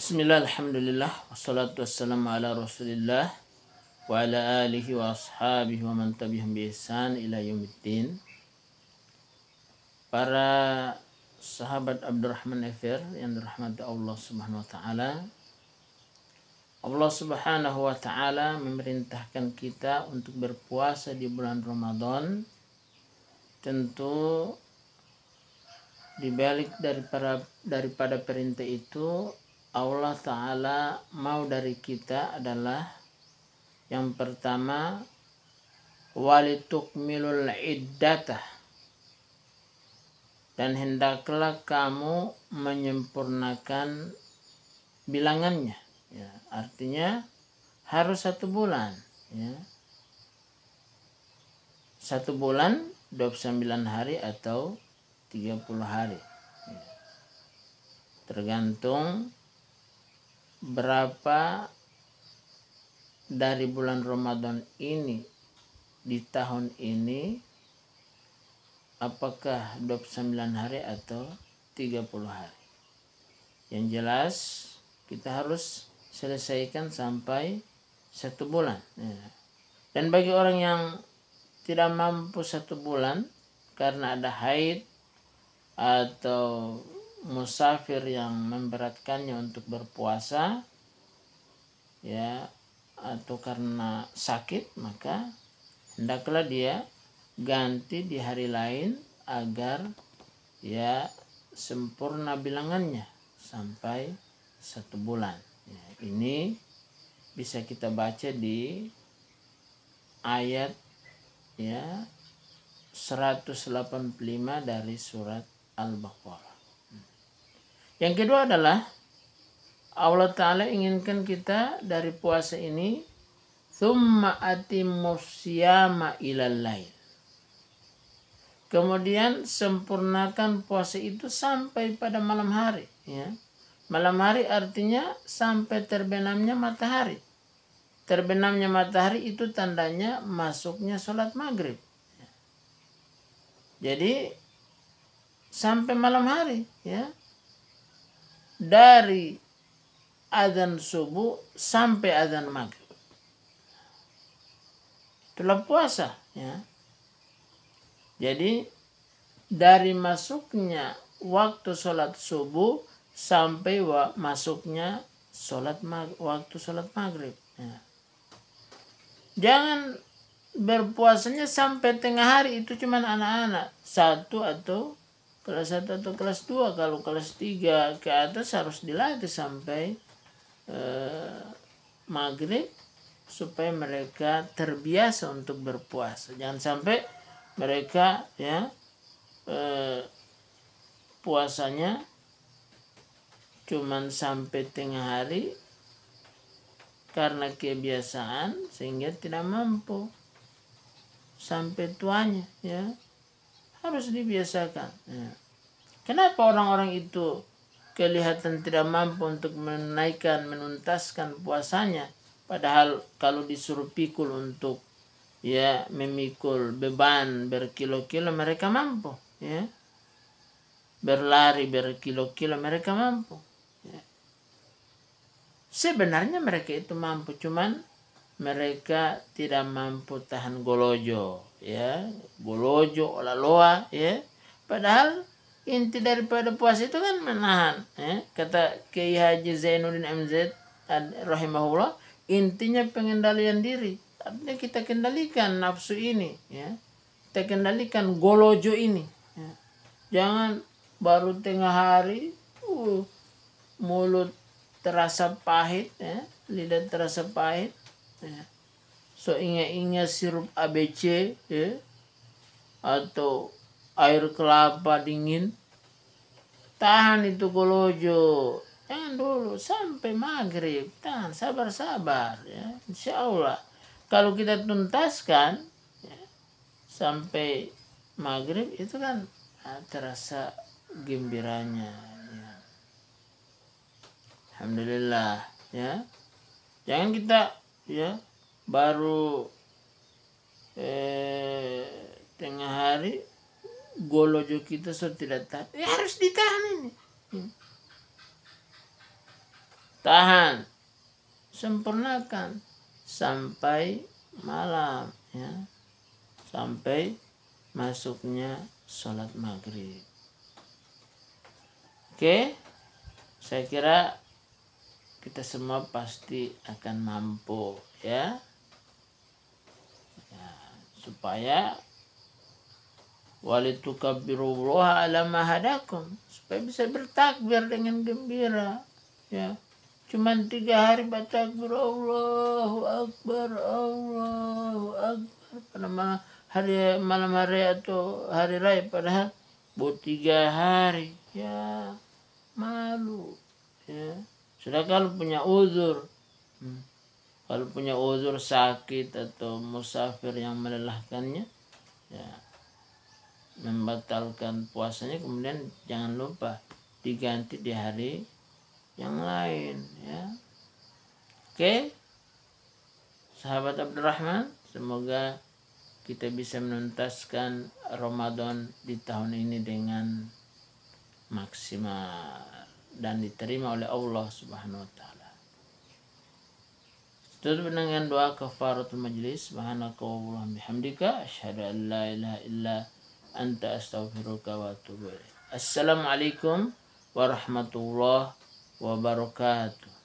Bismillah, alhamdulillah, wassalatu wassalamu ala rasulillah wa ala alihi wa ashabihi wa man tabi'ahum bi ihsan ila yaumiddin. Para sahabat Abdurrahman Efir yang dirahmati Allah Subhanahu wa taala. Allah Subhanahu wa taala memerintahkan kita untuk berpuasa di bulan Ramadan. Tentu dibalik daripada daripada perintah itu Allah Ta'ala mau dari kita adalah yang pertama milul iddata dan hendaklah kamu menyempurnakan bilangannya ya, artinya harus satu bulan ya. satu bulan 29 hari atau 30 hari ya. tergantung berapa dari bulan Ramadan ini di tahun ini apakah 29 hari atau 30 hari yang jelas kita harus selesaikan sampai satu bulan ya. dan bagi orang yang tidak mampu satu bulan karena ada haid atau musafir yang memberatkannya untuk berpuasa ya atau karena sakit maka hendaklah dia ganti di hari lain agar ya sempurna bilangannya sampai satu bulan ya, ini bisa kita baca di ayat ya 185 dari surat Al-Baqarah yang kedua adalah Allah Ta'ala inginkan kita dari puasa ini Thumma atimusiyama ilal lain. Kemudian sempurnakan puasa itu sampai pada malam hari. Ya. Malam hari artinya sampai terbenamnya matahari. Terbenamnya matahari itu tandanya masuknya sholat maghrib. Jadi sampai malam hari ya dari azan subuh sampai azan maghrib. Itulah puasa. Ya. Jadi dari masuknya waktu sholat subuh sampai wa masuknya sholat mag waktu sholat maghrib. Ya. Jangan berpuasanya sampai tengah hari itu cuma anak-anak satu atau kelas 1 atau kelas 2 kalau kelas 3 ke atas harus dilatih sampai eh, maghrib supaya mereka terbiasa untuk berpuasa jangan sampai mereka ya eh, puasanya cuman sampai tengah hari karena kebiasaan sehingga tidak mampu sampai tuanya ya harus dibiasakan. Ya. Kenapa orang-orang itu kelihatan tidak mampu untuk menaikkan, menuntaskan puasanya, padahal kalau disuruh pikul untuk ya memikul beban berkilo-kilo mereka mampu, ya berlari berkilo-kilo mereka mampu. Ya. Sebenarnya mereka itu mampu, cuman mereka tidak mampu tahan golojo ya golojo loa, ya padahal inti daripada puasa itu kan menahan ya kata Kiai Haji Zainuddin MZ rahimahullah intinya pengendalian diri artinya kita kendalikan nafsu ini ya kita kendalikan golojo ini ya. jangan baru tengah hari uh, mulut terasa pahit ya lidah terasa pahit ya. so ingat-ingat sirup ABC ya. atau air kelapa dingin tahan itu kolojo jangan dulu sampai maghrib tahan sabar-sabar ya insya Allah kalau kita tuntaskan ya, sampai maghrib itu kan ah, terasa gembiranya ya. Alhamdulillah ya jangan kita ya baru eh, tengah hari golojo kita sudah tidak tahan ya harus ditahan ini hmm. tahan sempurnakan sampai malam ya sampai masuknya sholat maghrib oke saya kira kita semua pasti akan mampu ya, ya supaya walitukabbirullah ala mahadakum hadakum supaya bisa bertakbir dengan gembira ya cuman tiga hari bertakbir Allahu akbar Allahu akbar pada malam hari malam hari atau hari raya padahal buat tiga hari ya malu ya sudah kalau punya uzur, hmm. kalau punya uzur sakit atau musafir yang melelahkannya, ya membatalkan puasanya kemudian jangan lupa diganti di hari yang lain ya. Oke. Sahabat Abdurrahman, semoga kita bisa menuntaskan Ramadan di tahun ini dengan maksimal dan diterima oleh Allah Subhanahu wa taala. Tutup dengan doa kafaratul majlis. Subhanakallahumma bihamdika asyhadu an la ilaha illa anta astaghfiruka wa atubu ilaik. Assalamualaikum warahmatullahi wabarakatuh.